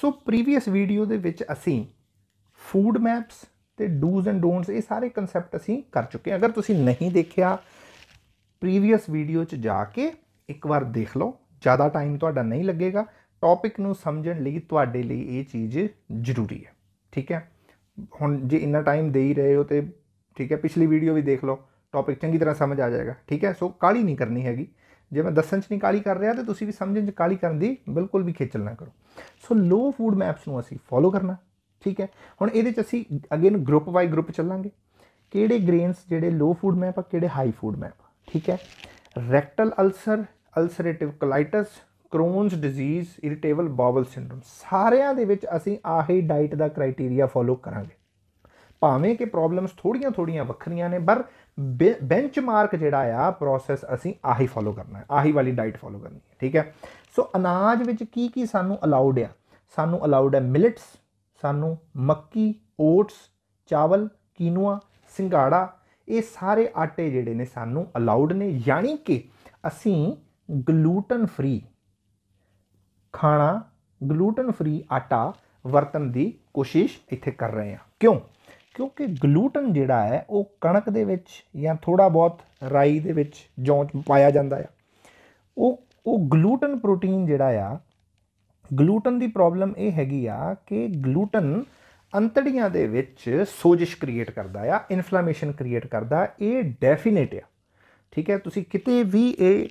ਸੋ previous video ਦੇ ਵਿੱਚ ਅਸੀਂ ਫੂਡ ਮੈਪਸ ਤੇ ਡੂਜ਼ ਐਂਡ ਡੋਨਟਸ ਇਹ ਸਾਰੇ ਕਨਸੈਪਟ ਅਸੀਂ ਕਰ ਚੁੱਕੇ ਹਾਂ ਅਗਰ ਤੁਸੀਂ ਨਹੀਂ ਦੇਖਿਆ ਪ੍ਰੀਵੀਅਸ ਵੀਡੀਓ 'ਚ ਜਾ ਕੇ ਇੱਕ ਵਾਰ ਦੇਖ ਲਓ ਜ਼ਿਆਦਾ ਟਾਈਮ ਤੁਹਾਡਾ ਨਹੀਂ ਲੱਗੇਗਾ ਟੌਪਿਕ ਨੂੰ ਸਮਝਣ ਲਈ ਤੁਹਾਡੇ ਲਈ ਇਹ ਚੀਜ਼ ਜ਼ਰੂਰੀ ਹੈ ਠੀਕ ਹੈ ਹੁਣ ਜੇ ਇੰਨਾ ਟਾਈਮ ਦੇ ਹੀ ਰਹੇ ਹੋ ਤੇ ਠੀਕ ਹੈ ਪਿਛਲੀ ਵੀਡੀਓ ਵੀ ਦੇਖ ਲਓ ਟੌਪਿਕ ਚੰਗੀ ਤਰ੍ਹਾਂ ਸਮਝ ਆ ਜਾਏਗਾ ਠੀਕ ਹੈ ਸੋ ਕਾਲੀ ਨਹੀਂ ਕਰਨੀ ਹੈਗੀ ਜੇ ਮੈਂ ਦੱਸਣ 'ਚ ਨਹੀਂ ਕਾਲੀ ਕਰ ਰਿਹਾ ਤੇ ਤੁਸੀਂ ਵੀ ਸਮਝਣ 'ਚ ਕਾਲੀ ਕਰਨ ਦੀ ਬਿਲਕੁਲ ਵੀ ਖੇਚਲ ਨਾ ਕਰੋ ਸੋ ਲੋ ਫੂਡ ਮੈਪਸ ਨੂੰ ਅਸੀਂ ਫੋਲੋ ਕਰਨਾ ਠੀਕ ਹੈ ਹੁਣ ਇਹਦੇ 'ਚ ਅਸੀਂ ਅਗੇਨ ਗਰੁੱਪ ਵਾਈ ਗਰੁੱਪ ਚੱਲਾਂਗੇ ਕਿਹੜੇ ਗ੍ਰੇਨਸ ਜਿਹੜੇ ਲੋ ਫੂਡ ਮੈਪ ਆ ਕਿਹੜੇ ਹਾਈ ਫੂਡ ਮੈਪ ਠੀਕ ਹੈ rectal ulcer ulcerative colitis Crohn's disease irritable bowel syndrome ਸਾਰਿਆਂ ਦੇ ਵਿੱਚ ਅਸੀਂ ਆਹੀ ਡਾਈਟ ਦਾ ਕ੍ਰਾਈਟੇਰੀਆ ਫੋਲੋ ਕਰਾਂਗੇ ਭਾਵੇਂ ਕਿ ਪ੍ਰੋਬਲਮਸ ਥੋੜੀਆਂ ਥੋੜੀਆਂ ਵੱਖਰੀਆਂ ਨੇ ਪਰ ਬੈਂਚਮਾਰਕ ਜਿਹੜਾ ਆ ਪ੍ਰੋਸੈਸ ਅਸੀਂ ਆਹੀ ਫਾਲੋ ਕਰਨਾ ਹੈ ਆਹੀ ਵਾਲੀ ਡਾਈਟ ਫਾਲੋ ਕਰਨੀ ਹੈ ਠੀਕ ਹੈ ਸੋ ਅਨਾਜ ਵਿੱਚ ਕੀ ਕੀ ਸਾਨੂੰ ਅਲਾਉਡ ਆ ਸਾਨੂੰ ਅਲਾਉਡ ਹੈ ਮਿਲਟਸ ਸਾਨੂੰ ਮੱਕੀ ਓਟਸ ਚਾਵਲ ਕੀਨੂਆ ਸਿੰਗਾੜਾ ਇਹ ਸਾਰੇ ਆਟੇ ਜਿਹੜੇ ਨੇ ਸਾਨੂੰ ਅਲਾਉਡ ਨੇ ਯਾਨੀ ਕਿ ਅਸੀਂ ਗਲੂਟਨ ਫ੍ਰੀ ਖਾਣਾ ਗਲੂਟਨ ਫ੍ਰੀ ਆਟਾ ਵਰਤਣ ਦੀ ਕੋਸ਼ਿਸ਼ ਇੱਥੇ ਕਰ ਰਹੇ ਹਾਂ ਕਿਉਂ ਕਿਉਂਕਿ ਗਲੂਟਨ ਜਿਹੜਾ ਹੈ ਉਹ ਕਣਕ ਦੇ ਵਿੱਚ ਜਾਂ ਥੋੜਾ ਬਹੁਤ ਰਾਈ ਦੇ ਵਿੱਚ ਜੌਂ ਪਾਇਆ ਜਾਂਦਾ ਆ ਉਹ ਉਹ ਗਲੂਟਨ ਪ੍ਰੋਟੀਨ ਜਿਹੜਾ ਆ ਗਲੂਟਨ ਦੀ ਪ੍ਰੋਬਲਮ ਇਹ ਹੈਗੀ ਆ ਕਿ ਗਲੂਟਨ ਅੰਤੜੀਆਂ ਦੇ ਵਿੱਚ ਸੋਜਿਸ਼ ਕ੍ਰੀਏਟ ਕਰਦਾ ਆ ਇਨਫਲੇਮੇਸ਼ਨ ਕ੍ਰੀਏਟ ਕਰਦਾ ਇਹ ਡੈਫੀਨੇਟ ਆ ਠੀਕ ਹੈ ਤੁਸੀਂ ਕਿਤੇ ਵੀ ਇਹ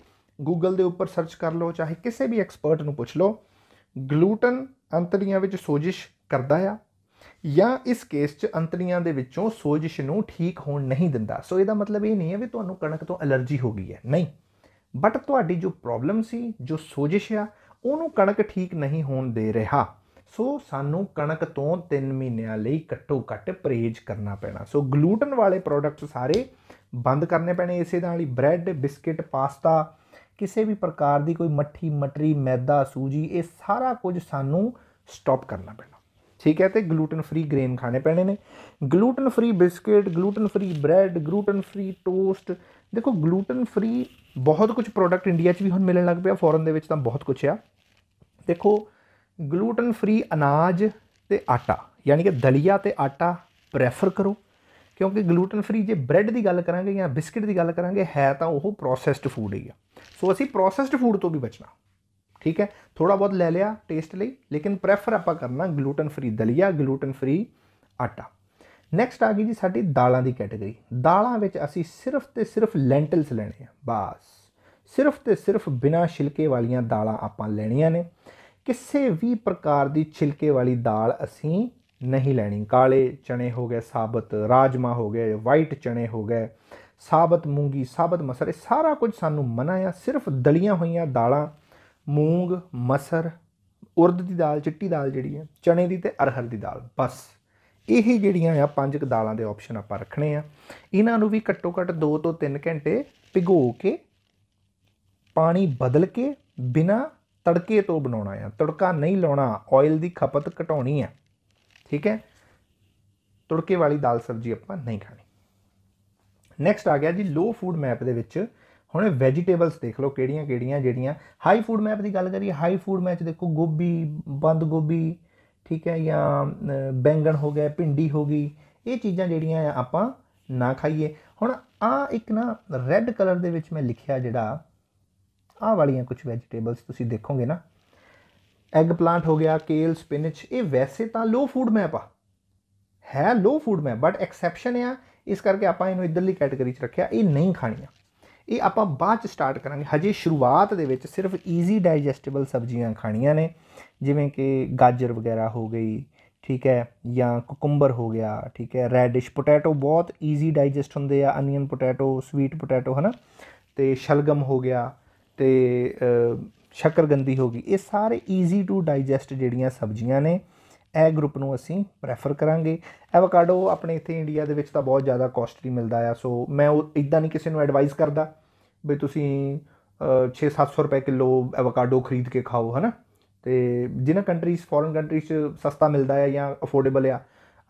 ਗੂਗਲ ਦੇ ਉੱਪਰ ਸਰਚ ਕਰ ਲਓ ਚਾਹੇ ਕਿਸੇ ਵੀ ਐਕਸਪਰਟ ਨੂੰ ਪੁੱਛ ਲਓ ਗਲੂਟਨ ਅੰਤੜੀਆਂ ਵਿੱਚ ਸੋਜਿਸ਼ ਕਰਦਾ ਆ ਜਾਂ ਇਸ ਕੇਸ 'ਚ ਅੰਤੜੀਆਂ ਦੇ ਵਿੱਚੋਂ ਸੋਜਿਸ਼ ਨੂੰ ਠੀਕ ਹੋਣ ਨਹੀਂ ਦਿੰਦਾ ਸੋ ਇਹਦਾ ਮਤਲਬ ਇਹ ਨਹੀਂ ਹੈ ਵੀ ਤੁਹਾਨੂੰ ਕਣਕ ਤੋਂ ਅਲਰਜੀ ਹੋ ਗਈ ਹੈ ਨਹੀਂ ਬਟ ਤੁਹਾਡੀ ਜੋ ਪ੍ਰੋਬਲਮ ਸੀ ਜੋ ਸੋਜਿਸ਼ ਆ ਉਹਨੂੰ ਕਣਕ ਠੀਕ ਨਹੀਂ ਹੋਣ ਦੇ ਰਿਹਾ ਸੋ ਸਾਨੂੰ ਕਣਕ ਤੋਂ 3 ਮਹੀਨਿਆਂ ਲਈ ਘੱਟੋ ਘੱਟ ਪਰਹੇਜ ਕਰਨਾ ਪੈਣਾ ਸੋ ਗਲੂਟਨ ਵਾਲੇ ਪ੍ਰੋਡਕਟ ਸਾਰੇ ਬੰਦ ਕਰਨੇ ਪੈਣੇ ਇਸੇ ਨਾਲ ਹੀ ਬ੍ਰੈਡ ਬਿਸਕਟ ਪਾਸਤਾ ਕਿਸੇ ਵੀ ਪ੍ਰਕਾਰ ਦੀ ਕੋਈ ਮੱਠੀ ਮਟਰੀ ਮੈਦਾ ਸੂਜੀ ਇਹ ਸਾਰਾ ਕੁਝ ਸਾਨੂੰ ਸਟਾਪ ਕਰਨਾ ਪੈਣਾ ਠੀਕ ਹੈ ਤੇ ਗਲੂਟਨ ਫ੍ਰੀ ਗ੍ਰੇਨ ਖਾਣੇ ਪੈਣੇ ਨੇ gluten free biscuit gluten free bread gluten free toast ਦੇਖੋ ਗਲੂਟਨ ਫ੍ਰੀ ਬਹੁਤ ਕੁਝ ਪ੍ਰੋਡਕਟ ਇੰਡੀਆ 'ਚ ਵੀ ਹੁਣ ਮਿਲਣ ਲੱਗ ਪਿਆ ਫੋਰਨ ਦੇ ਵਿੱਚ ਤਾਂ ਬਹੁਤ ਕੁਝ ਆ ਦੇਖੋ ਗਲੂਟਨ ਫ੍ਰੀ ਅਨਾਜ ਤੇ ਆਟਾ ਯਾਨੀ ਕਿ ਦਲੀਆ ਤੇ ਆਟਾ ਪ੍ਰੈਫਰ ਕਰੋ ਕਿਉਂਕਿ ਗਲੂਟਨ ਫ੍ਰੀ ਜੇ ਬ੍ਰੈਡ ਦੀ ਗੱਲ ਕਰਾਂਗੇ ਜਾਂ ਬਿਸਕਟ ਦੀ ਗੱਲ ਕਰਾਂਗੇ ਹੈ ਤਾਂ ਉਹ ਪ੍ਰੋਸੈਸਡ ਫੂਡ ਹੀ ਆ ਸੋ ਅਸੀਂ ਪ੍ਰੋਸੈਸਡ ਫੂਡ ਤੋਂ ਵੀ ਬਚਣਾ ਠੀਕ ਹੈ ਥੋੜਾ ਬਹੁਤ ਲੈ ਲਿਆ ਟੇਸਟ ਲਈ ਲੇਕਿਨ ਪ੍ਰੈਫਰ ਆਪਾਂ ਕਰਨਾ ਗਲੂਟਨ ਫਰੀ ਦਲੀਆ ਗਲੂਟਨ ਫਰੀ ਆਟਾ ਨੈਕਸਟ ਆ ਗਈ ਜੀ ਸਾਡੀ ਦਾਲਾਂ ਦੀ ਕੈਟਾਗਰੀ ਦਾਲਾਂ ਵਿੱਚ ਅਸੀਂ ਸਿਰਫ ਤੇ ਸਿਰਫ ਲੈਂਟਲਸ ਲੈਣੇ ਆ ਬਾਸ ਸਿਰਫ ਤੇ ਸਿਰਫ ਬਿਨਾ ਛਿਲਕੇ ਵਾਲੀਆਂ ਦਾਲਾਂ ਆਪਾਂ ਲੈਣੀਆਂ ਨੇ ਕਿਸੇ ਵੀ ਪ੍ਰਕਾਰ ਦੀ ਛਿਲਕੇ ਵਾਲੀ ਦਾਲ ਅਸੀਂ ਨਹੀਂ ਲੈਣੀ ਕਾਲੇ ਚਣੇ ਹੋ ਗਏ ਸਾਬਤ ਰਾਜਮਾ ਹੋ ਗਏ ਵਾਈਟ ਚਣੇ ਹੋ ਗਏ ਸਾਬਤ ਮੂੰਗੀ ਸਾਬਤ ਮਸਰ ਇਹ ਸਾਰਾ ਕੁਝ ਸਾਨੂੰ ਮਨਾ ਸਿਰਫ ਦਲੀਆਂ ਹੋਈਆਂ ਦਾਲਾਂ ਮੂੰਗ ਮਸਰ ਉਰਦ ਦੀ ਦਾਲ ਚਿੱਟੀ ਦਾਲ ਜਿਹੜੀ ਹੈ ਚਣੇ ਦੀ ਤੇ ਅਰਹਰ ਦੀ ਦਾਲ ਬਸ ਇਹ ਜਿਹੜੀਆਂ ਆ ਪੰਜ ਕ ਦਾਲਾਂ ਦੇ ਆਪਸ਼ਨ ਆਪਾਂ ਰੱਖਣੇ ਆ ਇਹਨਾਂ ਨੂੰ ਵੀ ਘੱਟੋ ਘੱਟ 2 ਤੋਂ 3 ਘੰਟੇ ਭਿਗੋ ਕੇ ਪਾਣੀ ਬਦਲ ਕੇ ਬਿਨਾ ਤੜਕੇ ਤੋਂ ਬਣਾਉਣਾ ਆ ਤੜਕਾ ਨਹੀਂ ਲਾਉਣਾ ਆਇਲ ਦੀ ਖਪਤ ਘਟਾਉਣੀ ਆ ਠੀਕ ਹੈ ਤੜਕੇ ਵਾਲੀ ਦਾਲ ਸਬਜੀ ਆਪਾਂ ਨਹੀਂ ਖਾਣੀ ਨੈਕਸਟ ਆ ਗਿਆ ਜੀ ਲੋ ਫੂਡ ਮੈਪ ਦੇ ਵਿੱਚ ਹੁਣ ਇਹ ਵੈਜੀਟੇਬਲਸ ਦੇਖ ਲਓ ਕਿਹੜੀਆਂ ਕਿਹੜੀਆਂ ਜਿਹੜੀਆਂ ਹਾਈ ਫੂਡ ਮੈਪ ਦੀ ਗੱਲ ਕਰੀਏ ਹਾਈ ਫੂਡ ਮੈਚ ਦੇਖੋ ਗੋਭੀ ਬੰਦ ਗੋਭੀ ਠੀਕ ਹੈ ਜਾਂ ਬੈਂਗਣ ਹੋ ਗਿਆ ਭਿੰਡੀ ਹੋ ਗਈ ਇਹ ਚੀਜ਼ਾਂ ਜਿਹੜੀਆਂ ਆਪਾਂ ਨਾ ਖਾਈਏ ਹੁਣ ਆ ਇੱਕ ਨਾ ਰੈੱਡ ਕਲਰ ਦੇ ਵਿੱਚ ਮੈਂ ਲਿਖਿਆ ਜਿਹੜਾ ਆ ਵਾਲੀਆਂ ਕੁਝ ਵੈਜੀਟੇਬਲਸ ਤੁਸੀਂ ਦੇਖੋਗੇ ਨਾ ਐਗ ਪਲਾਂਟ ਹੋ ਗਿਆ ਕੇਲ ਸਪਿਨਚ ਇਹ ਵੈਸੇ ਤਾਂ ਲੋ ਫੂਡ ਮੈਪ ਆ ਹੈ low food map but exception ਆ ਇਸ ਕਰਕੇ ਆਪਾਂ ਇਹਨੂੰ ਇਧਰਲੀ ਕੈਟਾਗਰੀ 'ਚ ਰੱਖਿਆ ਇਹ ਨਹੀਂ ਖਾਣੀਆਂ ਇਹ ਆਪਾਂ ਬਾਅਦ ਚ ਸਟਾਰਟ ਕਰਾਂਗੇ ਹਜੇ ਸ਼ੁਰੂਆਤ ਦੇ ਵਿੱਚ ਸਿਰਫ ਈਜ਼ੀ ਡਾਈਜੈਸਟੇਬਲ ਸਬਜ਼ੀਆਂ ਖਾਣੀਆਂ ਨੇ ਜਿਵੇਂ ਕਿ ਗਾਜਰ ਵਗੈਰਾ ਹੋ ਗਈ ਠੀਕ ਹੈ ਜਾਂ ਕੁਕੰਬਰ ਹੋ ਗਿਆ ਠੀਕ ਹੈ ਰੈਡਿਸ਼ ਪੋਟੈਟੋ ਬਹੁਤ ਈਜ਼ੀ ਡਾਈਜੈਸਟ ਹੁੰਦੇ ਆ ਅਨੀਅਨ ਪੋਟੈਟੋ ਸਵੀਟ ਪੋਟੈਟੋ ਹਨਾ ਤੇ ਸ਼ਲਗਮ ਹੋ ਗਿਆ ਤੇ ਸ਼ਕਰਗੰਦੀ ਹੋ ਗਈ ਇਹ ਸਾਰੇ ਈਜ਼ੀ ਟੂ ਡਾਈਜੈਸਟ ਜਿਹੜੀਆਂ ਸਬਜ਼ੀਆਂ ਨੇ ਇਹ ਗਰੁੱਪ ਨੂੰ ਅਸੀਂ ਪ੍ਰੈਫਰ ਕਰਾਂਗੇ ਐਵਕਾਡੋ ਆਪਣੇ ਇੱਥੇ ਇੰਡੀਆ ਦੇ ਵਿੱਚ ਤਾਂ ਬਹੁਤ ਜ਼ਿਆਦਾ ਕਾਸਟਲੀ ਮਿਲਦਾ ਆ ਸੋ ਮੈਂ ਉਹ ਇਦਾਂ ਨਹੀਂ ਕਿਸੇ ਨੂੰ ਐਡਵਾਈਸ ਕਰਦਾ ਵੀ ਤੁਸੀਂ 6-700 ਰੁਪਏ ਕਿਲੋ ਐਵਕਾਡੋ ਖਰੀਦ ਕੇ ਖਾਓ ਹਨਾ ਤੇ ਜਿਨ੍ਹਾਂ ਕੰਟਰੀਜ਼ ਫੋਰਨ ਕੰਟਰੀਜ਼ ਚ ਸਸਤਾ ਮਿਲਦਾ ਆ ਜਾਂ ਅਫੋਰਡੇਬਲ ਆ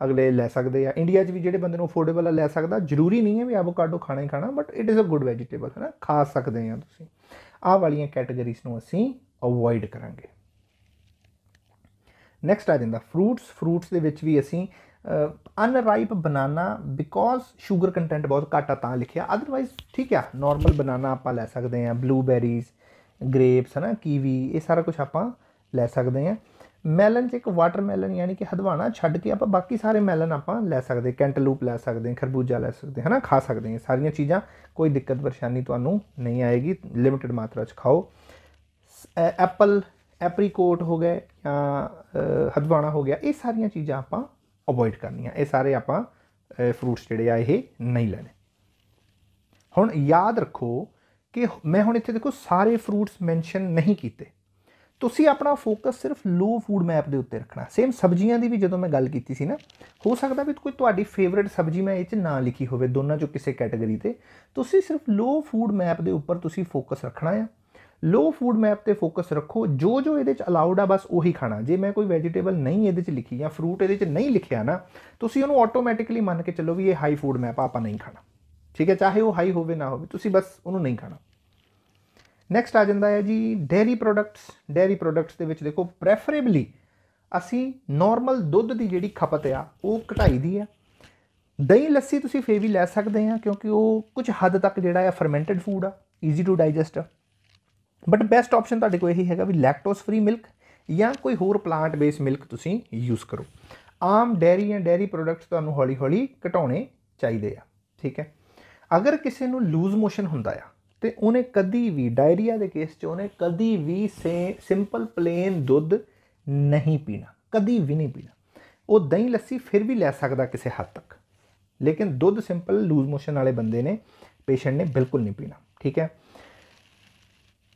ਅਗਲੇ ਲੈ ਸਕਦੇ ਆ ਇੰਡੀਆ 'ਚ ਵੀ ਜਿਹੜੇ ਬੰਦੇ ਨੂੰ ਅਫੋਰਡੇਬਲ ਆ ਲੈ ਸਕਦਾ ਜ਼ਰੂਰੀ ਨਹੀਂ ਹੈ ਵੀ ਐਵਕਾਡੋ ਖਾਣਾ ਹੀ ਖਾਣਾ but it is a good vegetable ਹਨਾ ਖਾ ਸਕਦੇ ਆ ਤੁਸੀਂ ਆਹ ਵਾਲੀਆਂ ਕੈਟਾਗਰੀਜ਼ ਨੂੰ ਅਸੀਂ ਅਵੋਇਡ ਕਰਾਂਗੇ ਨੈਕਸਟ ਆ ਜਾਂਦਾ ਫਰੂਟਸ ਫਰੂਟਸ ਦੇ ਵਿੱਚ ਵੀ ਅਸੀਂ ਅਨਰਾਈਪ ਬਨਾਨਾ ਬਿਕੋਜ਼ 슈ਗਰ ਕੰਟੈਂਟ ਬਹੁਤ ਘੱਟ ਆ ਤਾਂ ਲਿਖਿਆ ਆਦਰਵਾਇਜ਼ ਠੀਕ ਆ ਨਾਰਮਲ ਬਨਾਨਾ ਆਪਾਂ ਲੈ ਸਕਦੇ ਆ ਬਲੂਬੈਰੀਜ਼ ਗ੍ਰੇਪਸ ਹਨਾ ਕੀਵੀ ਇਹ ਸਾਰਾ ਕੁਝ ਆਪਾਂ ਲੈ ਸਕਦੇ ਆ ਮੈਲਨ ਚ ਇੱਕ ਵਾਟਰਮੈਲਨ ਯਾਨੀ ਕਿ ਹਦਵਾਣਾ ਛੱਡ ਕੇ ਆਪਾਂ ਬਾਕੀ ਸਾਰੇ ਮੈਲਨ ਆਪਾਂ ਲੈ ਸਕਦੇ ਕੈਂਟਲੂਪ ਲੈ ਸਕਦੇ ਖਰਬੂਜਾ ਲੈ ਸਕਦੇ ਹਨਾ ਖਾ ਸਕਦੇ ਆ ਸਾਰੀਆਂ ਚੀਜ਼ਾਂ ਕੋਈ ਦਿੱਕਤ ਪਰੇਸ਼ਾਨੀ ਤੁਹਾਨੂੰ ਨਹੀਂ ਆਏਗੀ ਲਿਮਿਟਿਡ ਮਾਤਰਾ ਚ ਖਾਓ ਐਪਲ ਐਪਰੀਕੋਟ ਹੋ ਗਏ ਜਾਂ ਹਦਵਾਣਾ ਹੋ ਗਿਆ ਇਹ ਸਾਰੀਆਂ ਚੀਜ਼ਾਂ ਆਪਾਂ ਅਵੋਇਡ ਕਰਨੀਆਂ ਇਹ ਸਾਰੇ ਆਪਾਂ ਫਰੂਟਸ ਜਿਹੜੇ ਆ ਇਹ ਨਹੀਂ ਲੈਣੇ ਹੁਣ ਯਾਦ ਰੱਖੋ ਕਿ ਮੈਂ ਹੁਣ ਇੱਥੇ ਦੇਖੋ ਸਾਰੇ ਫਰੂਟਸ ਮੈਂਸ਼ਨ ਨਹੀਂ ਕੀਤੇ ਤੁਸੀਂ ਆਪਣਾ ਫੋਕਸ ਸਿਰਫ ਲੋ ਫੂਡ ਮੈਪ ਦੇ ਉੱਤੇ ਰੱਖਣਾ ਸੇਮ ਸਬਜ਼ੀਆਂ ਦੀ ਵੀ ਜਦੋਂ ਮੈਂ ਗੱਲ ਕੀਤੀ ਸੀ ਨਾ ਹੋ ਸਕਦਾ ਵੀ ਕੋਈ ਤੁਹਾਡੀ ਫੇਵਰਿਟ ਸਬਜ਼ੀ ਮੈਂ ਇਹ 'ਚ ਨਾ ਲਿਖੀ ਹੋਵੇ ਦੋਨਾਂ ਚੋਂ ਕਿਸੇ ਕੈਟਾਗਰੀ ਤੇ ਤੁਸੀਂ ਸਿਰਫ ਲੋ ਫੂਡ ਮੈਪ ਦੇ ਉੱਪਰ ਤੁਸੀਂ ਫੋਕਸ ਰੱਖਣਾ ਆ ਲੋ ਫੂਡ ਮੈਪ ਤੇ ਫੋਕਸ ਰੱਖੋ ਜੋ ਜੋ ਇਹਦੇ ਚ ਅਲਾਉਡ ਆ ਬਸ ਉਹੀ ਖਾਣਾ ਜੇ ਮੈਂ ਕੋਈ ਵੈਜੀਟੇਬਲ ਨਹੀਂ ਇਹਦੇ ਚ ਲਿਖੀ ਜਾਂ ਫਰੂਟ ਇਹਦੇ ਚ ਨਹੀਂ ਲਿਖਿਆ ਨਾ ਤੁਸੀਂ ਉਹਨੂੰ ਆਟੋਮੈਟਿਕਲੀ ਮੰਨ ਕੇ ਚੱਲੋ ਵੀ ਇਹ ਹਾਈ ਫੂਡ ਮੈਪ ਆਪਾਂ ਨਹੀਂ ਖਾਣਾ ਠੀਕ ਹੈ ਚਾਹੇ ਉਹ ਹਾਈ ਹੋਵੇ ਨਾ ਹੋਵੇ ਤੁਸੀਂ ਬਸ ਉਹਨੂੰ ਨਹੀਂ ਖਾਣਾ ਨੈਕਸਟ ਆ ਜਾਂਦਾ ਹੈ ਜੀ ਡੇਰੀ ਪ੍ਰੋਡਕਟਸ ਡੇਰੀ ਪ੍ਰੋਡਕਟਸ ਦੇ ਵਿੱਚ ਦੇਖੋ ਪ੍ਰੈਫਰੇਬਲੀ ਅਸੀਂ ਨਾਰਮਲ ਦੁੱਧ ਦੀ ਜਿਹੜੀ ਖਪਤ ਆ ਉਹ ਘਟਾਈ ਦੀ ਆ ਦਹੀਂ ਲੱਸੀ ਤੁਸੀਂ ਫੇਰ ਵੀ ਲੈ ਸਕਦੇ ਆ ਕਿਉਂਕਿ ਉਹ ਕੁਝ ਹੱਦ ਤੱਕ ਜਿਹੜਾ ਹੈ ਫਰਮੈਂਟਡ ਫੂਡ ਆ ਈਜ਼ੀ ਟੂ ਡਾਈਜੈਸਟ ਆ ਬਟ ਬੈਸਟ ਆਪਸ਼ਨ ਤੁਹਾਡੇ ਕੋਲ ਇਹੀ ਹੈਗਾ ਵੀ ਲੈਕਟੋਸ ਫ੍ਰੀ ਮਿਲਕ ਜਾਂ ਕੋਈ ਹੋਰ ਪਲਾਂਟ ਬੇਸ ਮਿਲਕ ਤੁਸੀਂ ਯੂਜ਼ ਕਰੋ ਆਮ ਡੈਰੀ ਜਾਂ ਡੈਰੀ ਪ੍ਰੋਡਕਟਸ ਤੁਹਾਨੂੰ ਹੌਲੀ-ਹੌਲੀ ਘਟਾਉਣੇ ਚਾਹੀਦੇ ਆ ਠੀਕ ਹੈ ਅਗਰ ਕਿਸੇ ਨੂੰ ਲੂਜ਼ ਮੋਸ਼ਨ ਹੁੰਦਾ ਆ ਤੇ ਉਹਨੇ ਕਦੀ ਵੀ ਡਾਇਰੀਆ ਦੇ ਕੇਸ 'ਚ ਉਹਨੇ ਕਦੀ ਵੀ ਸਿੰਪਲ ਪਲੇਨ ਦੁੱਧ ਨਹੀਂ ਪੀਣਾ ਕਦੀ ਵੀ ਨਹੀਂ ਪੀਣਾ ਉਹ ਦਹੀਂ ਲੱਸੀ ਫਿਰ ਵੀ ਲੈ ਸਕਦਾ ਕਿਸੇ ਹੱਦ ਤੱਕ ਲੇਕਿਨ ਦੁੱਧ ਸਿੰਪਲ ਲੂਜ਼ ਮੋਸ਼ਨ ਵਾਲੇ ਬੰਦੇ ਨੇ ਪੇਸ਼ੈਂਟ ਨੇ ਬਿਲਕੁਲ ਨਹੀਂ ਪੀਣਾ ਠੀਕ ਹੈ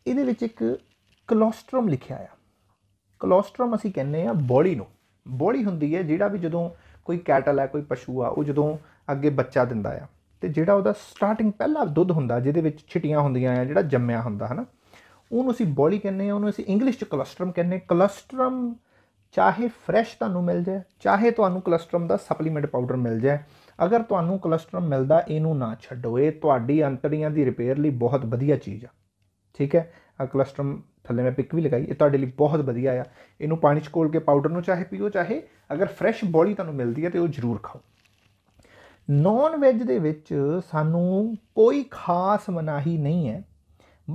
ਇਹਦੇ ਵਿੱਚ ਇੱਕ ਕੋਲੋਸਟਰਮ ਲਿਖਿਆ ਆ ਕੋਲੋਸਟਰਮ ਅਸੀਂ ਕਹਿੰਦੇ ਆ ਬੋੜੀ ਨੂੰ ਬੋੜੀ ਹੁੰਦੀ ਹੈ ਜਿਹੜਾ ਵੀ ਜਦੋਂ ਕੋਈ ਕੈਟਲ ਹੈ ਕੋਈ ਪਸ਼ੂ ਆ ਉਹ ਜਦੋਂ ਅੱਗੇ ਬੱਚਾ ਦਿੰਦਾ ਆ ਤੇ ਜਿਹੜਾ ਉਹਦਾ ਸਟਾਰਟਿੰਗ ਪਹਿਲਾ ਦੁੱਧ ਹੁੰਦਾ ਜਿਹਦੇ ਵਿੱਚ ਛਿਟੀਆਂ ਹੁੰਦੀਆਂ ਆ ਜਿਹੜਾ ਜੰਮਿਆ ਹੁੰਦਾ ਹਨਾ ਉਹਨੂੰ ਅਸੀਂ ਬੋੜੀ ਕਹਿੰਦੇ ਆ ਉਹਨੂੰ ਅਸੀਂ ਇੰਗਲਿਸ਼ ਚ ਕੋਲੋਸਟਰਮ ਕਹਿੰਦੇ ਕੋਲੋਸਟਰਮ ਚਾਹੇ ਫਰੈਸ਼ ਤੁਹਾਨੂੰ ਮਿਲ ਜਾਏ ਚਾਹੇ ਤੁਹਾਨੂੰ ਕੋਲੇਸਟ੍ਰੋਲ ਦਾ ਸਪਲੀਮੈਂਟ ਪਾਊਡਰ ਮਿਲ ਜਾਏ ਅਗਰ ਤੁਹਾਨੂੰ ਕੋਲੇਸਟ੍ਰੋਲ ਮਿਲਦਾ ਇਹਨੂੰ ਨਾ ਛੱਡੋ ਇਹ ਤੁਹਾਡੀ ਅੰਤੜੀਆਂ ਦੀ ਰਿਪੇਅਰ ਲਈ ਬਹੁਤ ਵਧੀਆ ਚੀਜ਼ ਆ ਠੀਕ ਹੈ ਆ ਕਲਸਟਰਮ ਥੱਲੇ ਮੈਂ ਪਿਕ ਵੀ ਲਗਾਈ ਇਹ ਤੁਹਾਡੇ ਲਈ ਬਹੁਤ ਵਧੀਆ ਆ ਇਹਨੂੰ ਪਾਣੀ 'ਚ ਘੋਲ ਕੇ ਪਾਊਡਰ ਨੂੰ ਚਾਹੇ ਪੀਓ ਚਾਹੇ ਅਗਰ ਫਰੈਸ਼ ਬੋਲੀ ਤੁਹਾਨੂੰ ਮਿਲਦੀ ਹੈ ਤੇ ਉਹ ਜ਼ਰੂਰ ਖਾਓ ਨੌਨ ਵੈਜ ਦੇ ਵਿੱਚ ਸਾਨੂੰ ਕੋਈ ਖਾਸ ਮਨਾਹੀ ਨਹੀਂ ਹੈ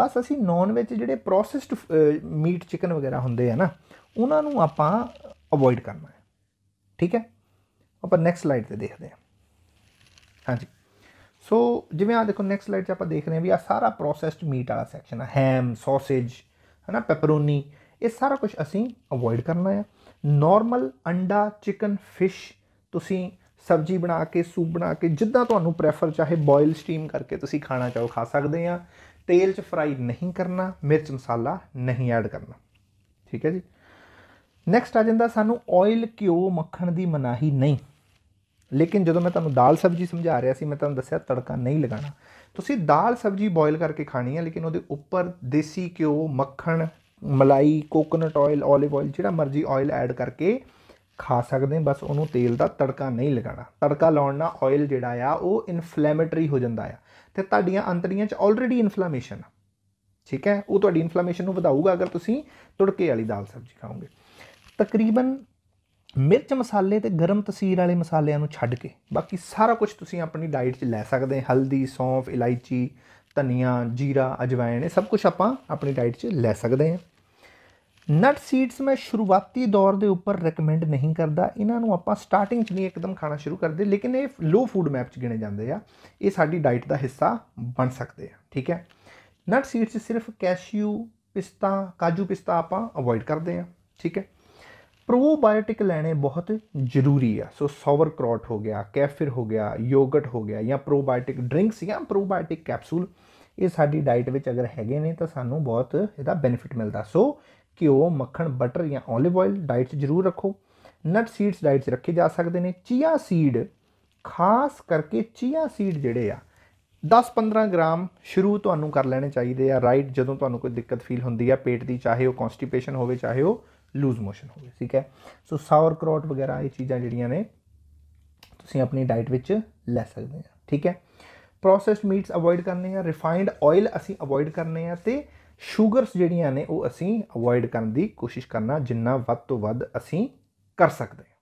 ਬਸ ਅਸੀਂ ਨੌਨ ਵੈਜ ਜਿਹੜੇ ਪ੍ਰੋਸੈਸਡ ਮੀਟ ਚਿਕਨ ਵਗੈਰਾ ਹੁੰਦੇ ਆ ਨਾ ਉਹਨਾਂ ਨੂੰ ਆਪਾਂ ਅਵੋਇਡ ਕਰਨਾ ਹੈ ਠੀਕ ਹੈ ਆਪਾਂ ਨੈਕਸਟ ਸਲਾਈਡ ਤੇ ਦੇਖਦੇ ਹਾਂ ਹਾਂਜੀ ਸੋ ਜਿਵੇਂ ਆ ਦੇਖੋ ਨੈਕਸਟ ਸਲਾਈਡ 'ਚ ਆਪਾਂ ਦੇਖ ਰਹੇ ਹਾਂ ਵੀ ਆ ਸਾਰਾ ਪ੍ਰੋਸੈਸਡ ਮੀਟ ਵਾਲਾ ਸੈਕਸ਼ਨ ਆ ਹੈਮ ਸੌਸੇਜ ਹਨਾ ਪੈਪਰੋਨੀ ਇਹ ਸਾਰਾ ਕੁਝ ਅਸੀਂ ਅਵੋਇਡ ਕਰਨਾ ਹੈ ਨਾਰਮਲ ਅੰਡਾ ਚਿਕਨ ਫਿਸ਼ ਤੁਸੀਂ ਸਬਜੀ ਬਣਾ ਕੇ ਸੂਪ ਬਣਾ ਕੇ ਜਿੱਦਾਂ ਤੁਹਾਨੂੰ ਪ੍ਰੇਫਰ ਚਾਹੇ ਬੋਇਲ ਸਟੀਮ ਕਰਕੇ ਤੁਸੀਂ ਖਾਣਾ ਚਾਹੋ ਖਾ ਸਕਦੇ ਆ ਤੇਲ 'ਚ ਫਰਾਈ ਨਹੀਂ ਕਰਨਾ ਮਿਰਚ ਮਸਾਲਾ ਨਹੀਂ ਐਡ ਕਰਨਾ ਠੀਕ ਹੈ ਜੀ ਨੈਕਸਟ ਆ ਜਾਂਦਾ ਸਾਨੂੰ ਆਇਲ ਕਿਉ ਮੱਖਣ ਦੀ ਮਨਾਹੀ ਨਹੀਂ ਲੇਕਿਨ ਜਦੋਂ ਮੈਂ ਤੁਹਾਨੂੰ ਦਾਲ ਸਬਜੀ ਸਮਝਾ ਰਿਹਾ ਸੀ ਮੈਂ ਤੁਹਾਨੂੰ ਦੱਸਿਆ ਤੜਕਾ ਨਹੀਂ ਲਗਾਣਾ ਤੁਸੀਂ ਦਾਲ ਸਬਜੀ ਬੋਇਲ ਕਰਕੇ ਖਾਣੀ ਹੈ ਲੇਕਿਨ ਉਹਦੇ ਉੱਪਰ ਦੇਸੀ ਘਿਓ ਮੱਖਣ ਮਲਾਈ ਕੋਕੋਨਟ ਆਇਲ 올ਿਵ ਆਇਲ ਜਿਹੜਾ ਮਰਜ਼ੀ ਆਇਲ ਐਡ ਕਰਕੇ ਖਾ ਸਕਦੇ ਬਸ ਉਹਨੂੰ ਤੇਲ ਦਾ ਤੜਕਾ ਨਹੀਂ ਲਗਾਣਾ ਤੜਕਾ ਲਾਉਣ ਨਾਲ ਆਇਲ ਜਿਹੜਾ ਆ ਉਹ ਇਨਫਲੇਮੇਟਰੀ ਹੋ ਜਾਂਦਾ ਆ ਤੇ ਤੁਹਾਡੀਆਂ ਅੰਤਰੀਆਂ 'ਚ ਆਲਰੇਡੀ ਇਨਫਲੇਮੇਸ਼ਨ ਆ ਠੀਕ ਹੈ ਉਹ ਤੁਹਾਡੀ ਇਨਫਲੇਮੇਸ਼ਨ ਨੂੰ ਵਧਾਊਗਾ ਅਗਰ ਤੁਸੀਂ ਤੜਕੇ ਵਾਲੀ ਦਾਲ ਸਬਜ਼ੀ ਖਾਓਗੇ ਤਕਰੀਬਨ ਮਿਰਚ ਮਸਾਲੇ ਤੇ ਗਰਮ ਤਸੀਰ ਵਾਲੇ ਮਸਾਲਿਆਂ ਨੂੰ ਛੱਡ ਕੇ ਬਾਕੀ ਸਾਰਾ ਕੁਝ ਤੁਸੀਂ ਆਪਣੀ ਡਾਈਟ 'ਚ ਲੈ ਸਕਦੇ ਹੋ ਹਲਦੀ ਸੌਂਫ ਇਲਾਇਚੀ ਧਨੀਆ ਜੀਰਾ ਅਜਵਾਇਣ ਇਹ ਸਭ ਕੁਝ ਆਪਾਂ ਆਪਣੀ ਡਾਈਟ 'ਚ ਲੈ ਸਕਦੇ ਹਾਂ ਨਟ ਸੀਡਸ ਮੈਂ ਸ਼ੁਰੂਆਤੀ ਦੌਰ ਦੇ ਉੱਪਰ ਰეკਮੈਂਡ ਨਹੀਂ ਕਰਦਾ ਇਹਨਾਂ ਨੂੰ ਆਪਾਂ ਸਟਾਰਟਿੰਗ 'ਚ ਨਹੀਂ ਇੱਕਦਮ ਖਾਣਾ ਸ਼ੁਰੂ ਕਰਦੇ ਲੇਕਿਨ ਇਹ ਲੋ ਫੂਡ ਮੈਪ 'ਚ ਗਿਣੇ ਜਾਂਦੇ ਆ ਇਹ ਸਾਡੀ ਡਾਈਟ ਦਾ ਹਿੱਸਾ ਬਣ ਸਕਦੇ ਆ ਠੀਕ ਹੈ ਨਟ ਸੀਡਸ ਸਿਰਫ ਕੈਸ਼ਿਊ ਪਿਸਤਾ ਕਾਜੂ ਪਿਸਤਾ ਆਪਾਂ ਅਵੋਇਡ ਕਰਦੇ ਆ ਠੀਕ ਹੈ ਪ੍ਰੋਬਾਇਓਟਿਕ ਲੈਣੇ ਬਹੁਤ ਜ਼ਰੂਰੀ ਆ ਸੋ सोवर क्रॉट ਹੋ ਗਿਆ ਕੈਫਿਰ ਹੋ ਗਿਆ ਯੋਗਰਟ ਹੋ ਗਿਆ ਜਾਂ ਪ੍ਰੋਬਾਇਓਟਿਕ ਡਰਿੰਕਸ ਜਾਂ ਪ੍ਰੋਬਾਇਓਟਿਕ ਕੈਪਸੂਲ ਇਹ ਸਾਡੀ ਡਾਈਟ ਵਿੱਚ ਅਗਰ ਹੈਗੇ ਨੇ ਤਾਂ ਸਾਨੂੰ ਬਹੁਤ ਇਹਦਾ ਬੈਨੀਫਿਟ ਮਿਲਦਾ ਸੋ ਕਿਉ ਮੱਖਣ ਬਟਰ ਜਾਂ 올ਿਵ ਆਇਲ ਡਾਈਟ ਜ਼ਰੂਰ ਰੱਖੋ ਨਟ ਸੀਡਸ ਡਾਈਟਸ ਰੱਖੇ ਜਾ ਸਕਦੇ ਨੇ ਚੀਆ ਸੀਡ ਖਾਸ ਕਰਕੇ ਚੀਆ ਸੀਡ ਜਿਹੜੇ ਆ 10-15 ਗ੍ਰਾਮ ਸ਼ੁਰੂ ਤੁਹਾਨੂੰ ਕਰ ਲੈਣੇ ਚਾਹੀਦੇ ਆ ਰਾਈਟ ਜਦੋਂ ਤੁਹਾਨੂੰ ਕੋਈ ਦਿੱਕਤ ਫੀਲ ਹੁੰਦੀ ਆ ਪੇਟ ਦੀ ਚਾਹੇ ਉਹ ਕਨਸਟੀਪੇਸ਼ਨ ਹੋਵੇ ਚਾਹੇ ਉਹ ਲੂਜ਼ ਮੋਸ਼ਨ ਹੋਵੇ ਠੀਕ ਹੈ ਸੋ ਸੌਰ ਕਰੋਟ ਵਗੈਰਾ ਇਹ ਚੀਜ਼ਾਂ ਜਿਹੜੀਆਂ ਨੇ ਤੁਸੀਂ ਆਪਣੀ ਡਾਈਟ ਵਿੱਚ ਲੈ ਸਕਦੇ ਆ ਠੀਕ ਹੈ ਪ੍ਰੋਸੈਸਡ ਮੀਟਸ ਅਵੋਇਡ ਕਰਨੇ ਆ ਰਿਫਾਈਨਡ ਆਇਲ ਅਸੀਂ ਅਵੋਇਡ ਕਰਨੇ ਆ ਤੇ ਸ਼ੂਗਰਸ ਜਿਹੜੀਆਂ ਨੇ ਉਹ ਅਸੀਂ ਅਵੋਇਡ ਕਰਨ ਦੀ ਕੋਸ਼ਿਸ਼ ਕਰਨਾ ਜਿੰਨਾ ਵੱਧ ਤੋਂ ਵੱਧ ਅਸੀਂ ਕਰ ਸਕਦੇ ਹਾਂ